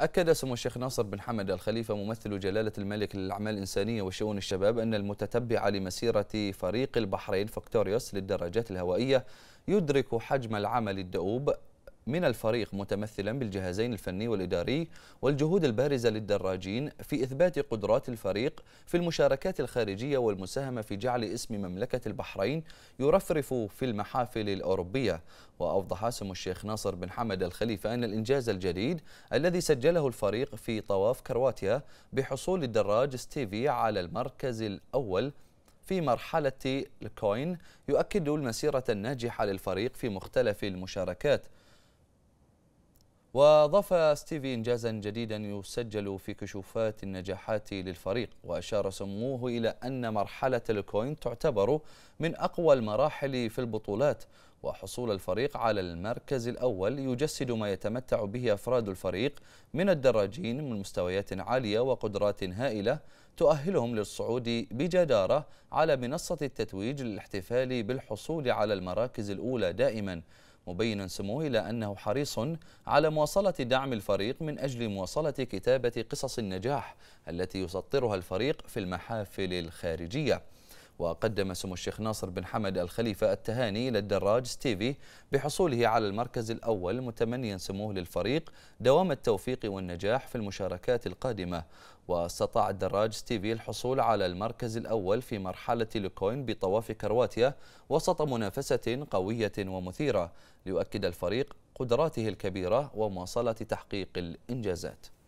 أكد سمو الشيخ ناصر بن حمد الخليفة ممثل جلالة الملك للأعمال الإنسانية وشؤون الشباب أن المتتبع لمسيرة فريق البحرين فكتوريوس للدراجات الهوائية يدرك حجم العمل الدؤوب من الفريق متمثلا بالجهازين الفني والإداري والجهود البارزة للدراجين في إثبات قدرات الفريق في المشاركات الخارجية والمساهمة في جعل اسم مملكة البحرين يرفرف في المحافل الأوروبية وأوضح سمو الشيخ ناصر بن حمد الخليفة أن الإنجاز الجديد الذي سجله الفريق في طواف كرواتيا بحصول الدراج ستيفي على المركز الأول في مرحلة الكوين يؤكد المسيرة الناجحة للفريق في مختلف المشاركات وأضاف ستيفي إنجازا جديدا يسجل في كشوفات النجاحات للفريق وأشار سموه إلى أن مرحلة الكوين تعتبر من أقوى المراحل في البطولات وحصول الفريق على المركز الأول يجسد ما يتمتع به أفراد الفريق من الدراجين من مستويات عالية وقدرات هائلة تؤهلهم للصعود بجدارة على منصة التتويج للاحتفال بالحصول على المراكز الأولى دائماً مبينا سموه إلى أنه حريص على مواصلة دعم الفريق من أجل مواصلة كتابة قصص النجاح التي يسطرها الفريق في المحافل الخارجية وقدم سمو الشيخ ناصر بن حمد الخليفة التهاني للدراج ستيفي بحصوله على المركز الأول متمنيا سموه للفريق دوام التوفيق والنجاح في المشاركات القادمة واستطاع الدراج ستيفي الحصول على المركز الأول في مرحلة لوكوين بطواف كرواتيا وسط منافسة قوية ومثيرة ليؤكد الفريق قدراته الكبيرة ومواصلة تحقيق الإنجازات